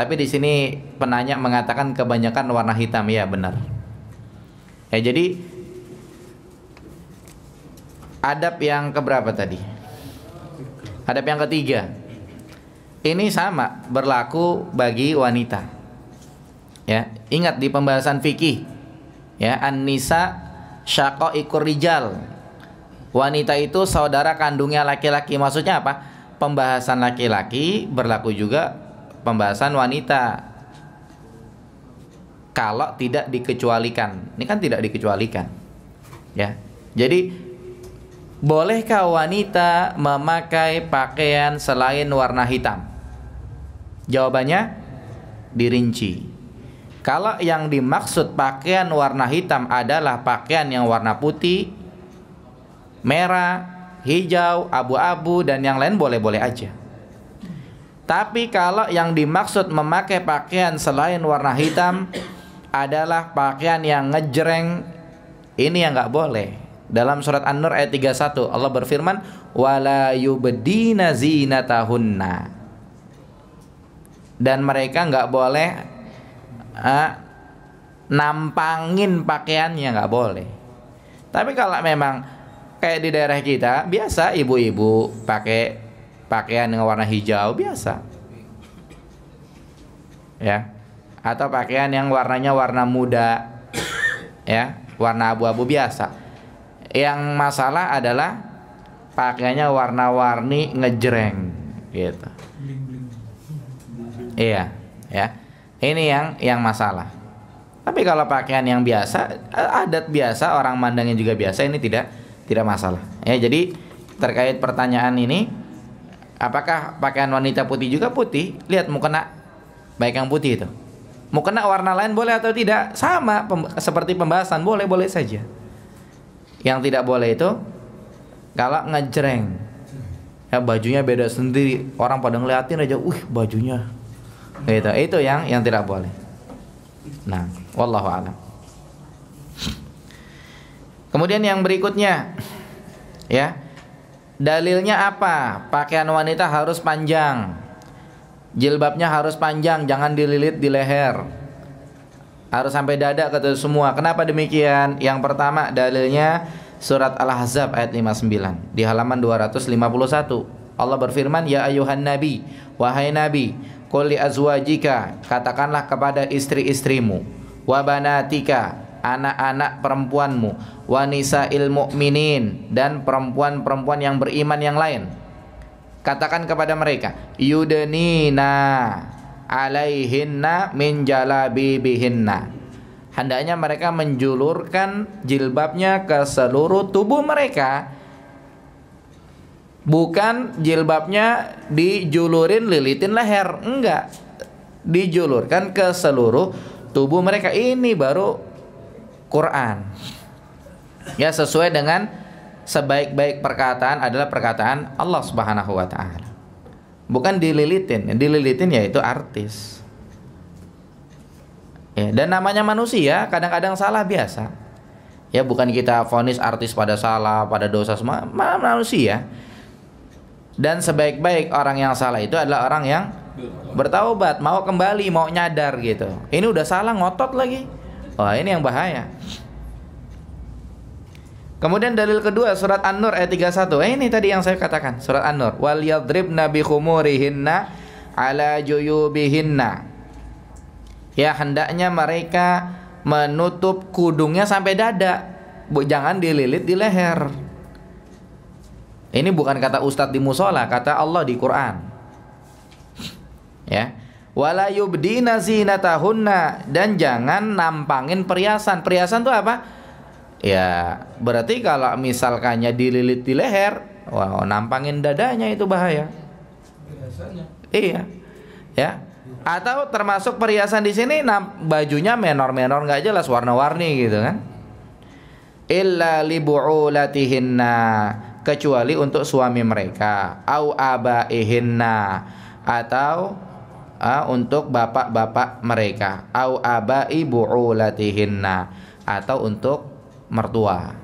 Tapi di sini penanya mengatakan kebanyakan warna hitam ya benar. Ya jadi adab yang keberapa tadi? Adab yang ketiga. Ini sama berlaku bagi wanita. Ya, ingat di pembahasan fikih ya An-nisa ikur rijal. Wanita itu saudara kandungnya laki-laki. Maksudnya apa? Pembahasan laki-laki berlaku juga pembahasan wanita kalau tidak dikecualikan ini kan tidak dikecualikan ya jadi bolehkah wanita memakai pakaian selain warna hitam jawabannya dirinci kalau yang dimaksud pakaian warna hitam adalah pakaian yang warna putih merah hijau abu-abu dan yang lain boleh-boleh aja tapi kalau yang dimaksud memakai pakaian selain warna hitam adalah pakaian yang ngejreng, ini yang nggak boleh. Dalam surat An-Nur ayat 31 Allah berfirman wala yubdina zinatahunna. Dan mereka nggak boleh uh, nampangin pakaiannya nggak boleh. Tapi kalau memang kayak di daerah kita biasa ibu-ibu pakai pakaian dengan warna hijau biasa ya atau pakaian yang warnanya warna muda ya warna abu-abu biasa yang masalah adalah pakaiannya warna-warni ngejreng gitu iya ya ini yang yang masalah tapi kalau pakaian yang biasa, eh, adat biasa, orang mandangnya juga biasa, ini tidak tidak masalah. Ya, jadi terkait pertanyaan ini Apakah pakaian wanita putih juga putih? Lihat mukena baik yang putih itu. Mukena warna lain boleh atau tidak? Sama pem seperti pembahasan boleh-boleh saja. Yang tidak boleh itu kalau ngejreng. Ya bajunya beda sendiri. Orang pada ngeliatin aja, "Wih, bajunya." Gitu. Itu yang yang tidak boleh. Nah, wallahu alam. Kemudian yang berikutnya ya Dalilnya apa? Pakaian wanita harus panjang. Jilbabnya harus panjang, jangan dililit di leher. Harus sampai dada kata semua. Kenapa demikian? Yang pertama dalilnya surat Al-Ahzab ayat 59 di halaman 251. Allah berfirman, "Ya ayuhan nabi, wahai nabi, qul azwa azwajika, katakanlah kepada istri-istrimu, wa banatika anak-anak perempuanmu wanisa minin dan perempuan-perempuan yang beriman yang lain katakan kepada mereka yudenina alaihinna min jalabibihinna hendaknya mereka menjulurkan jilbabnya ke seluruh tubuh mereka bukan jilbabnya dijulurin lilitin leher enggak dijulurkan ke seluruh tubuh mereka ini baru Quran. Ya sesuai dengan sebaik-baik perkataan adalah perkataan Allah Subhanahu wa taala. Bukan dililitin, dililitin yaitu artis. Ya, dan namanya manusia kadang-kadang salah biasa. Ya bukan kita vonis artis pada salah, pada dosa semua, manusia. Dan sebaik-baik orang yang salah itu adalah orang yang bertaubat, mau kembali, mau nyadar gitu. Ini udah salah ngotot lagi Wah, oh, ini yang bahaya. Kemudian dalil kedua surat An-Nur ayat 31. Eh, ini tadi yang saya katakan, surat An-Nur. Wal yadribna bi khumurihinna ala juyubihinna. Ya, hendaknya mereka menutup kudungnya sampai dada. Bu, jangan dililit di leher. Ini bukan kata ustadz di musola, kata Allah di Quran. Ya wala yubdina zinatahunna dan jangan nampangin perhiasan. Perhiasan tuh apa? Ya, berarti kalau misalkannya dililit di leher, wow, nampangin dadanya itu bahaya. Perhiasannya. Iya. Ya. Atau termasuk perhiasan di sini bajunya menor-menor nggak jelas warna-warni gitu kan. Illa libu'ulatihinna kecuali untuk suami mereka au abaihinna atau uh, untuk bapak-bapak mereka au abai buulatihinna atau untuk mertua.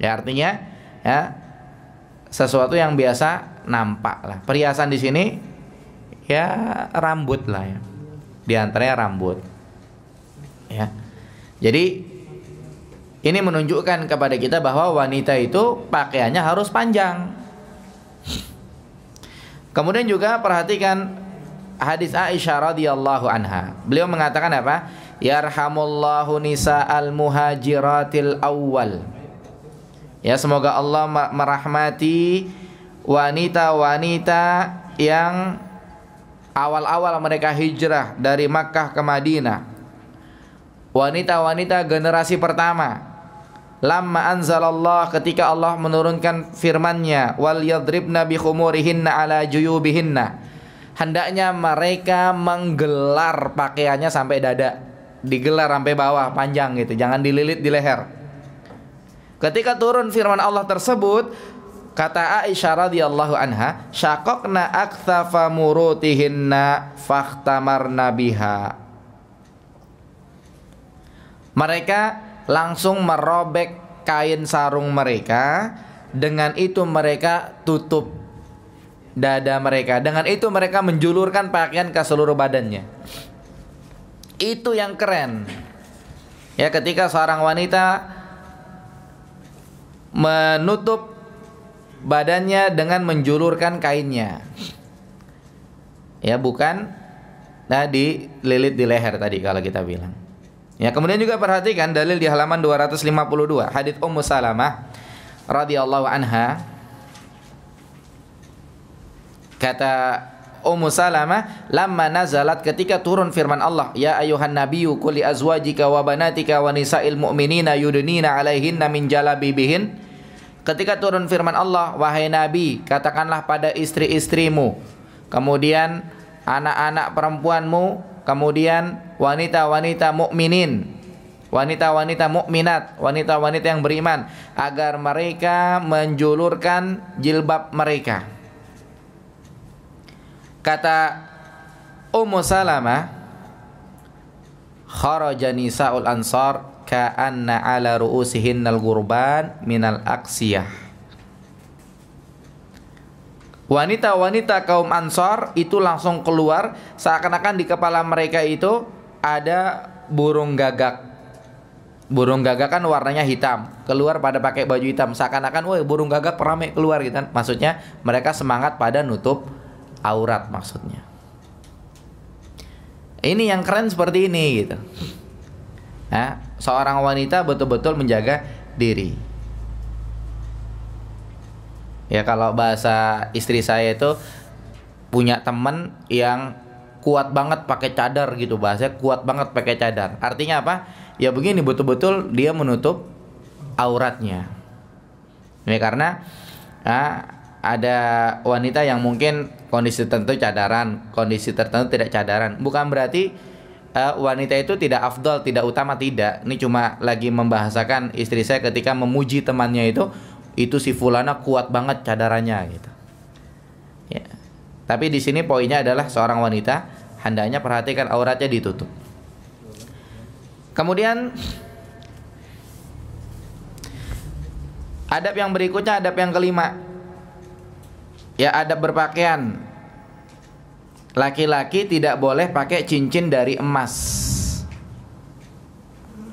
Ya artinya ya sesuatu yang biasa nampak lah. Perhiasan di sini ya rambut lah ya. Di antaranya rambut. Ya. Jadi ini menunjukkan kepada kita bahwa wanita itu pakaiannya harus panjang. Kemudian juga perhatikan hadis Aisyah radhiyallahu anha. Beliau mengatakan apa? Yarhamullahu al muhajiratil awal Ya, semoga Allah merahmati wanita-wanita yang awal-awal mereka hijrah dari Makkah ke Madinah. Wanita-wanita generasi pertama. Lama anzalallah ketika Allah menurunkan firman-Nya, "Wal yadribna bi khumurihinna ala juyubihinna." hendaknya mereka menggelar pakaiannya sampai dada, digelar sampai bawah panjang gitu, jangan dililit di leher. Ketika turun firman Allah tersebut, kata Aisyah radhiyallahu anha, syakokna aktsafa murutihinna fakhtamar nabiha Mereka langsung merobek kain sarung mereka, dengan itu mereka tutup dada mereka. Dengan itu mereka menjulurkan pakaian ke seluruh badannya. Itu yang keren. Ya, ketika seorang wanita menutup badannya dengan menjulurkan kainnya. Ya, bukan nah di lilit di leher tadi kalau kita bilang. Ya, kemudian juga perhatikan dalil di halaman 252, hadis Ummu Salamah radhiyallahu anha Kata Ummu Salamah, "Lamma nazalat ketika turun firman Allah, ya ayuhan nabiyyu qul azwajika wa banatika wa nisa'il mu'minina yudnina 'alaihinna min jalabibihin." Ketika turun firman Allah, wahai nabi, katakanlah pada istri-istrimu, kemudian anak-anak perempuanmu, kemudian wanita-wanita mukminin, wanita-wanita mukminat, wanita-wanita yang beriman agar mereka menjulurkan jilbab mereka Kata Ummu Salamah kharaja nisaul ansar ka'anna ala al gurban minal aksiyah Wanita-wanita kaum Ansar itu langsung keluar seakan-akan di kepala mereka itu ada burung gagak. Burung gagak kan warnanya hitam. Keluar pada pakai baju hitam seakan-akan woi burung gagak rame keluar gitu kan. Maksudnya mereka semangat pada nutup aurat maksudnya. Ini yang keren seperti ini gitu. Nah, seorang wanita betul-betul menjaga diri. Ya kalau bahasa istri saya itu punya teman yang kuat banget pakai cadar gitu bahasanya kuat banget pakai cadar. Artinya apa? Ya begini betul-betul dia menutup auratnya. Ya karena nah, ada wanita yang mungkin kondisi tertentu cadaran, kondisi tertentu tidak cadaran. Bukan berarti uh, wanita itu tidak afdol, tidak utama tidak. Ini cuma lagi membahasakan istri saya ketika memuji temannya itu, itu si fulana kuat banget cadarannya gitu. Ya. Tapi di sini poinnya adalah seorang wanita hendaknya perhatikan auratnya ditutup. Kemudian adab yang berikutnya adab yang kelima ya ada berpakaian laki-laki tidak boleh pakai cincin dari emas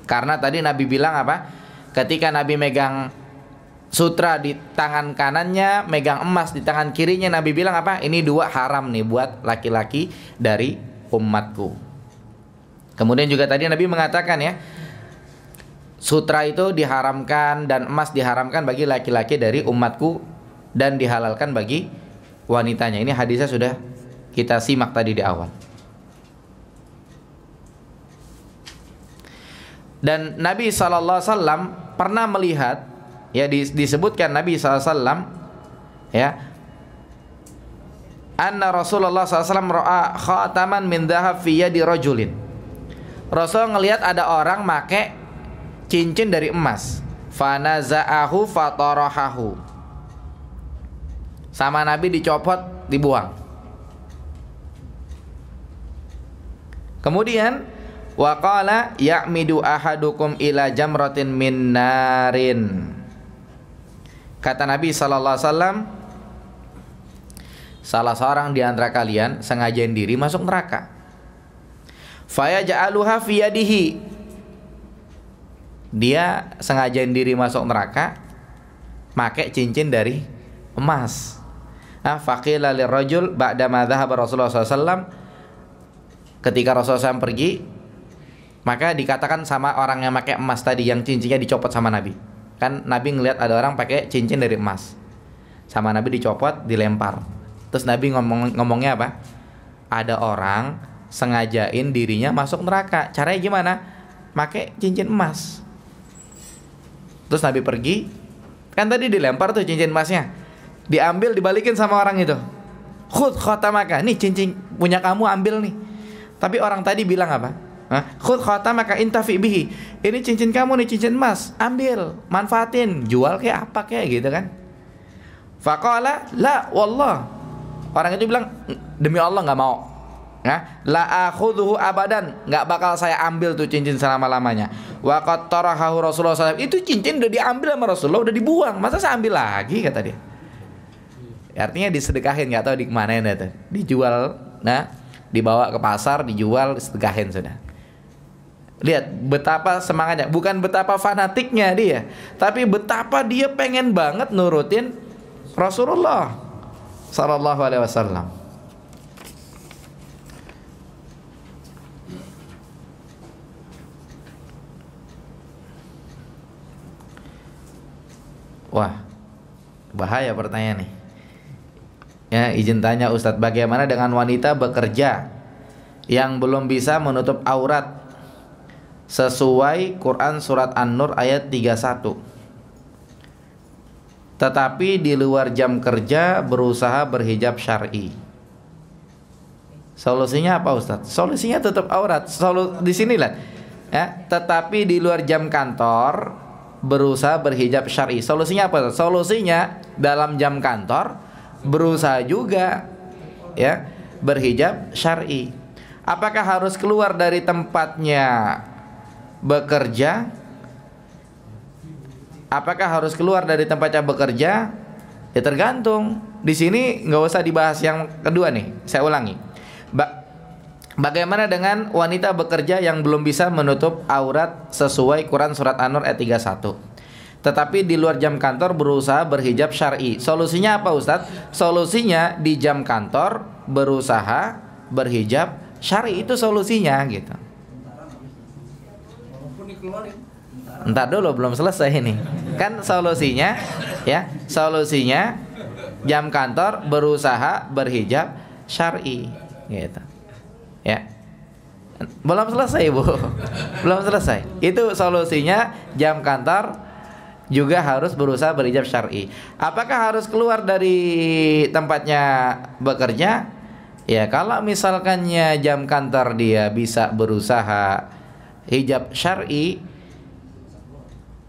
karena tadi Nabi bilang apa ketika Nabi megang sutra di tangan kanannya, megang emas di tangan kirinya. Nabi bilang apa? Ini dua haram nih buat laki-laki dari umatku. Kemudian juga tadi Nabi mengatakan ya, sutra itu diharamkan dan emas diharamkan bagi laki-laki dari umatku dan dihalalkan bagi wanitanya. Ini hadisnya sudah kita simak tadi di awal. Dan Nabi SAW pernah melihat ya disebutkan Nabi SAW ya anna Rasulullah SAW ro'a khataman min dhahab fi yadi rajulin. Rasul ngelihat ada orang make cincin dari emas. Fanaza'ahu fatarahahu sama Nabi dicopot, dibuang. Kemudian waqala ya'midu ahadukum ila jamratin min narin. Kata Nabi sallallahu alaihi wasallam salah seorang di antara kalian sengajain diri masuk neraka. Faya ja'aluha fi yadihi. Dia sengajain diri masuk neraka pakai cincin dari emas ah faqila rojul, ba'da ma dhahaba Rasulullah SAW ketika Rasulullah SAW pergi maka dikatakan sama orang yang pakai emas tadi yang cincinnya dicopot sama Nabi kan Nabi ngelihat ada orang pakai cincin dari emas sama Nabi dicopot dilempar terus Nabi ngomong ngomongnya apa ada orang sengajain dirinya masuk neraka caranya gimana pakai cincin emas terus Nabi pergi kan tadi dilempar tuh cincin emasnya diambil dibalikin sama orang itu khut khotamaka nih cincin punya kamu ambil nih tapi orang tadi bilang apa khut khotamaka intafi bihi ini cincin kamu nih cincin emas ambil manfaatin jual kayak apa kayak gitu kan Fakola la wallah orang itu bilang demi Allah nggak mau Nah, la tuh abadan nggak bakal saya ambil tuh cincin selama lamanya. Wa qad Rasulullah SAW. Itu cincin udah diambil sama Rasulullah udah dibuang. Masa saya ambil lagi kata dia. Artinya disedekahin nggak tahu di ya tuh. Dijual, nah dibawa ke pasar, dijual, sedekahin sudah. Lihat betapa semangatnya, bukan betapa fanatiknya dia, tapi betapa dia pengen banget nurutin Rasulullah Sallallahu Alaihi Wasallam. Wah, bahaya pertanyaan nih. Ya, izin tanya Ustadz, bagaimana dengan wanita bekerja yang belum bisa menutup aurat sesuai Quran surat An-Nur ayat 31? tetapi di luar jam kerja berusaha berhijab syar'i. Solusinya apa Ustadz? Solusinya tutup aurat. Solu di sinilah. Ya, tetapi di luar jam kantor berusaha berhijab syar'i. Solusinya apa? Ustadz? Solusinya dalam jam kantor berusaha juga ya berhijab syar'i. Apakah harus keluar dari tempatnya bekerja? Apakah harus keluar dari tempatnya bekerja? Ya tergantung. Di sini nggak usah dibahas yang kedua nih. Saya ulangi. Ba Bagaimana dengan wanita bekerja yang belum bisa menutup aurat sesuai Quran surat An-Nur ayat 31? tetapi di luar jam kantor berusaha berhijab syar'i. Solusinya apa Ustadz? Solusinya di jam kantor berusaha berhijab syar'i itu solusinya gitu. Entar dulu belum selesai ini. Kan solusinya ya, solusinya jam kantor berusaha berhijab syar'i gitu. Ya. Belum selesai, Bu. Belum selesai. Itu solusinya jam kantor juga harus berusaha berijab syar'i. Apakah harus keluar dari tempatnya bekerja? Ya, kalau misalkannya jam kantor dia bisa berusaha hijab syar'i,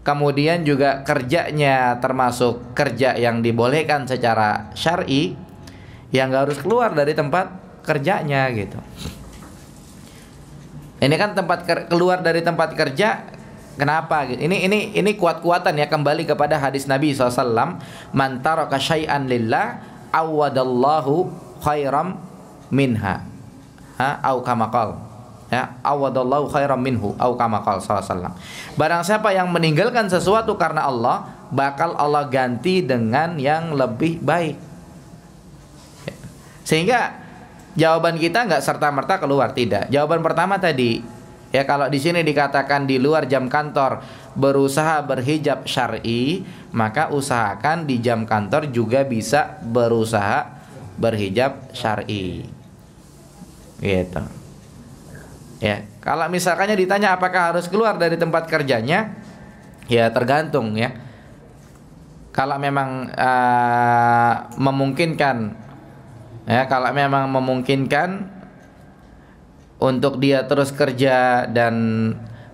kemudian juga kerjanya termasuk kerja yang dibolehkan secara syar'i, yang nggak harus keluar dari tempat kerjanya gitu. Ini kan tempat keluar dari tempat kerja Kenapa? Ini ini ini kuat-kuatan ya kembali kepada hadis Nabi SAW. Man taraka syai'an lillah awadallahu khairam minha. Ha? Au kamakal. Ya, awadallahu khairam minhu au kamakal SAW. Barang siapa yang meninggalkan sesuatu karena Allah, bakal Allah ganti dengan yang lebih baik. Ya. Sehingga jawaban kita nggak serta merta keluar tidak. Jawaban pertama tadi Ya kalau di sini dikatakan di luar jam kantor berusaha berhijab syar'i, maka usahakan di jam kantor juga bisa berusaha berhijab syar'i. Gitu. Ya, kalau misalkannya ditanya apakah harus keluar dari tempat kerjanya, ya tergantung ya. Kalau memang uh, memungkinkan, ya kalau memang memungkinkan untuk dia terus kerja dan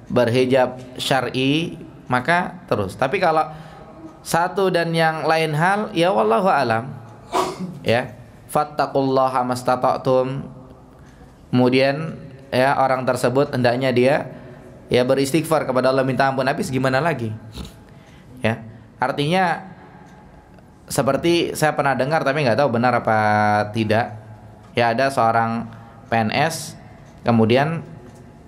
berhijab syar'i maka terus. Tapi kalau satu dan yang lain hal ya wallahu alam. Ya. fattaqullah mastata'tum. Kemudian ya orang tersebut hendaknya dia ya beristighfar kepada Allah minta ampun habis gimana lagi? Ya. Artinya seperti saya pernah dengar tapi nggak tahu benar apa tidak. Ya ada seorang PNS kemudian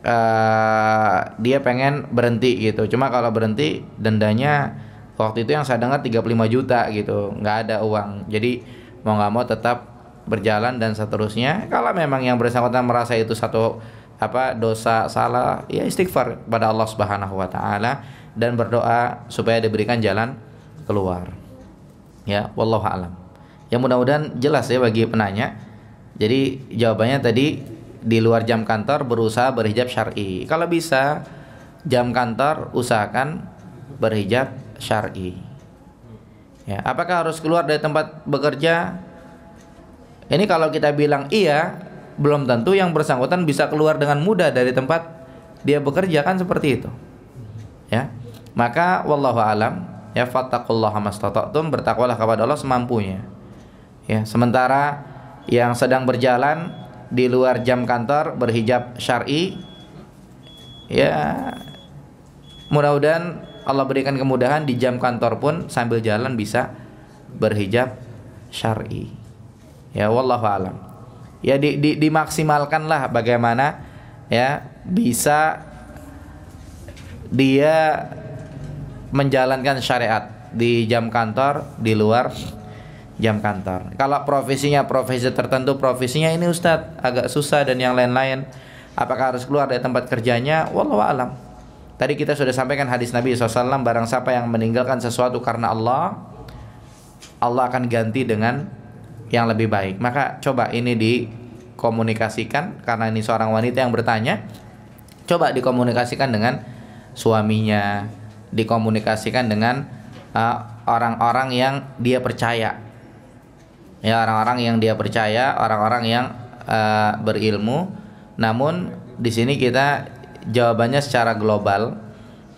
uh, dia pengen berhenti gitu cuma kalau berhenti dendanya waktu itu yang saya dengar 35 juta gitu nggak ada uang jadi mau nggak mau tetap berjalan dan seterusnya kalau memang yang bersangkutan merasa itu satu apa dosa salah ya istighfar pada Allah Subhanahu wa taala dan berdoa supaya diberikan jalan keluar. Ya, wallahu alam. Ya mudah-mudahan jelas ya bagi penanya. Jadi jawabannya tadi di luar jam kantor berusaha berhijab syar'i. Kalau bisa jam kantor usahakan berhijab syar'i. Ya, apakah harus keluar dari tempat bekerja? Ini kalau kita bilang iya, belum tentu yang bersangkutan bisa keluar dengan mudah dari tempat dia bekerja kan seperti itu. Ya. Maka wallahu alam ya fattaqullaha mastata'tum bertakwalah kepada Allah semampunya. Ya, sementara yang sedang berjalan di luar jam kantor berhijab syar'i ya mudah-mudahan Allah berikan kemudahan di jam kantor pun sambil jalan bisa berhijab syar'i ya wallahu alam ya di, di, dimaksimalkanlah bagaimana ya bisa dia menjalankan syariat di jam kantor di luar jam kantor. Kalau profesinya profesi tertentu, profesinya ini Ustadz agak susah dan yang lain-lain. Apakah harus keluar dari tempat kerjanya? Wallahu alam. Tadi kita sudah sampaikan hadis Nabi SAW Barang siapa yang meninggalkan sesuatu karena Allah Allah akan ganti dengan yang lebih baik Maka coba ini dikomunikasikan Karena ini seorang wanita yang bertanya Coba dikomunikasikan dengan suaminya Dikomunikasikan dengan uh, orang-orang uh, orang -orang yang dia percaya ya orang-orang yang dia percaya orang-orang yang uh, berilmu namun di sini kita jawabannya secara global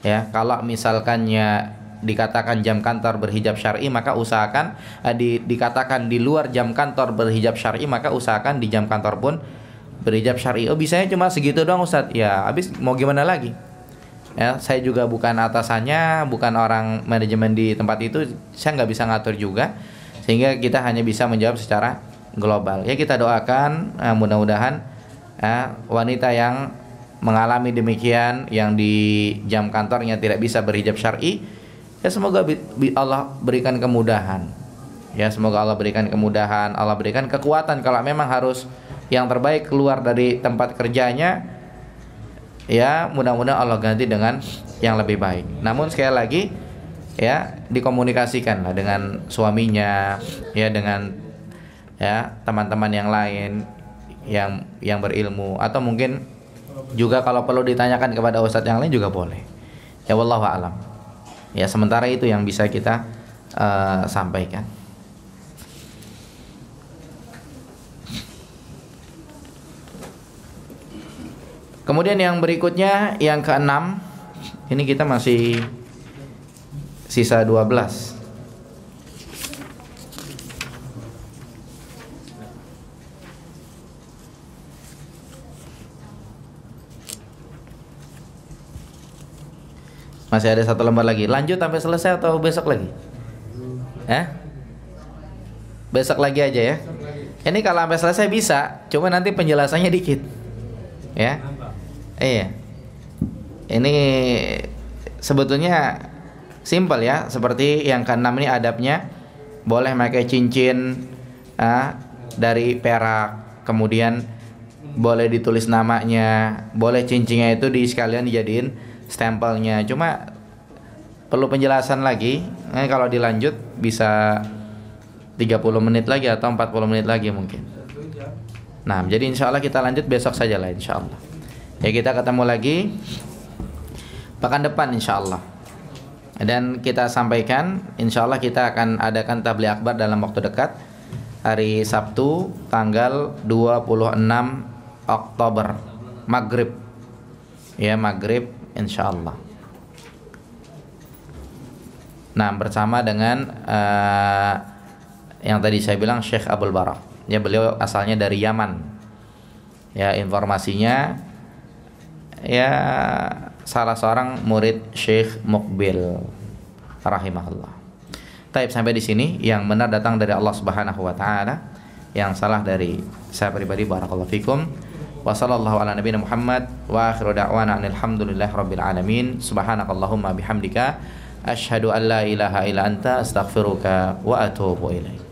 ya kalau misalkannya dikatakan jam kantor berhijab syari maka usahakan eh, di, dikatakan di luar jam kantor berhijab syari maka usahakan di jam kantor pun berhijab syari oh bisanya cuma segitu doang ustad. ya habis mau gimana lagi ya saya juga bukan atasannya bukan orang manajemen di tempat itu saya nggak bisa ngatur juga sehingga kita hanya bisa menjawab secara global ya kita doakan uh, mudah-mudahan uh, wanita yang mengalami demikian yang di jam kantornya tidak bisa berhijab syari ya semoga Allah berikan kemudahan ya semoga Allah berikan kemudahan Allah berikan kekuatan kalau memang harus yang terbaik keluar dari tempat kerjanya ya mudah-mudahan Allah ganti dengan yang lebih baik namun sekali lagi ya dikomunikasikan lah dengan suaminya ya dengan ya teman-teman yang lain yang yang berilmu atau mungkin juga kalau perlu ditanyakan kepada ustadz yang lain juga boleh ya wallahu alam ya sementara itu yang bisa kita uh, sampaikan kemudian yang berikutnya yang keenam ini kita masih sisa 12 Masih ada satu lembar lagi. Lanjut sampai selesai atau besok lagi? Eh? Besok lagi aja ya. Ini kalau sampai selesai bisa, cuma nanti penjelasannya dikit. Ya. Iya. Ini sebetulnya Simple ya, seperti yang keenam ini adabnya boleh pakai cincin uh, dari perak, kemudian boleh ditulis namanya, boleh cincinnya itu di sekalian dijadiin stempelnya. Cuma perlu penjelasan lagi. eh, kalau dilanjut bisa 30 menit lagi atau 40 menit lagi mungkin. Nah, jadi insya Allah kita lanjut besok saja lah insya Allah. Ya kita ketemu lagi pekan depan insya Allah dan kita sampaikan insya Allah kita akan adakan tabli akbar dalam waktu dekat hari Sabtu tanggal 26 Oktober maghrib ya maghrib insya Allah nah bersama dengan uh, yang tadi saya bilang Syekh Abdul Barak ya beliau asalnya dari Yaman ya informasinya ya salah seorang murid Syekh Mukbil rahimahullah. Taib sampai di sini yang benar datang dari Allah Subhanahu wa taala, yang salah dari saya pribadi barakallahu fikum. Wassallallahu ala nabiyina Muhammad wa akhiru da'wana alhamdulillahi rabbil alamin. Subhanakallahumma bihamdika asyhadu an la ilaha illa anta astaghfiruka wa atubu ilaik.